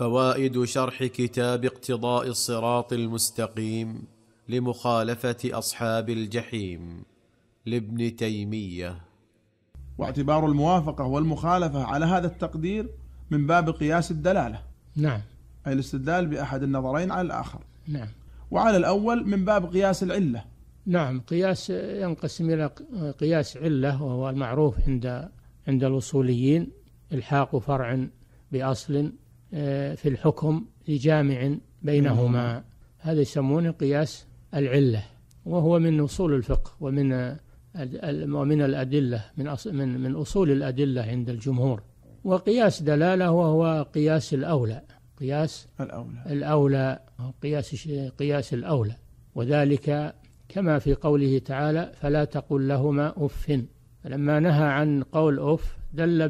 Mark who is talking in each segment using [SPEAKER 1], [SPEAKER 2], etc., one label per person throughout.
[SPEAKER 1] فوائد شرح كتاب اقتضاء الصراط المستقيم لمخالفه اصحاب الجحيم لابن تيميه واعتبار الموافقه والمخالفه على هذا التقدير من باب قياس الدلاله نعم اي الاستدلال باحد النظرين على الاخر نعم وعلى الاول من باب قياس العله
[SPEAKER 2] نعم قياس ينقسم الى قياس عله وهو المعروف عند عند الاصوليين الحاق فرع باصل آه، في الحكم لجامع بينهما نعم. هذا يسمونه قياس العلة وهو من أصول الفقه ومن ومن الأدلة من من من أصول الأدلة عند الجمهور وقياس دلالة وهو قياس الأولى قياس الأولى الأولى قياس قياس الأولى وذلك كما في قوله تعالى فلا تقل لهما أف فلما نهى عن قول أف دل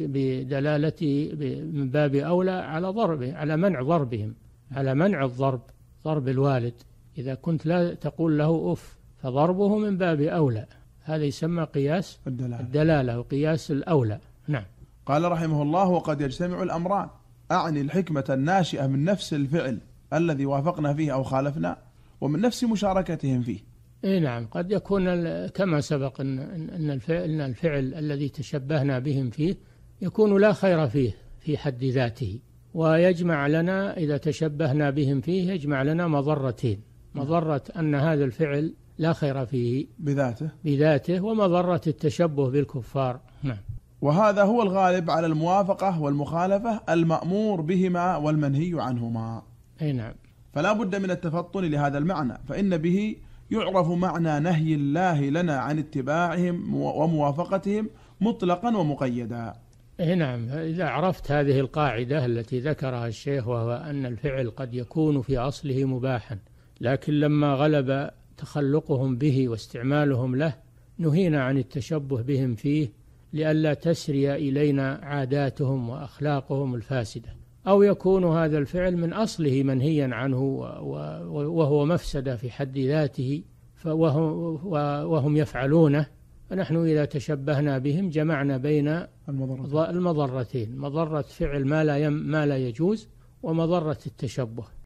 [SPEAKER 2] بدلالته من باب أولى على ضربه على منع ضربهم على منع الضرب ضرب الوالد إذا كنت لا تقول له أف فضربه من باب أولى هذا يسمى قياس الدلالة,
[SPEAKER 1] الدلالة وقياس الأولى نعم قال رحمه الله وقد يجتمع الأمران أعني الحكمة الناشئة من نفس الفعل الذي وافقنا فيه أو خالفنا ومن نفس مشاركتهم فيه
[SPEAKER 2] اي نعم قد يكون كما سبق ان ان الفعل, إن الفعل الذي تشبهنا بهم فيه يكون لا خير فيه في حد ذاته ويجمع لنا اذا تشبهنا بهم فيه يجمع لنا مضرتين مضره ان هذا الفعل لا خير فيه بذاته بذاته ومضره التشبه
[SPEAKER 1] بالكفار نعم وهذا هو الغالب على الموافقه والمخالفه المامور بهما والمنهي عنهما اي نعم فلا بد من التفطن لهذا المعنى فان به يعرف معنى نهي الله لنا عن اتباعهم وموافقتهم مطلقا ومقيدا
[SPEAKER 2] إيه نعم إذا عرفت هذه القاعدة التي ذكرها الشيخ وهو أن الفعل قد يكون في أصله مباحا لكن لما غلب تخلقهم به واستعمالهم له نهينا عن التشبه بهم فيه لئلا تسري إلينا عاداتهم وأخلاقهم الفاسدة أو يكون هذا الفعل من أصله منهيا عنه وهو مفسدة في حد ذاته وهم يفعلونه فنحن إذا تشبهنا بهم جمعنا بين المضرتين مضرة فعل ما لا يجوز ومضرة التشبه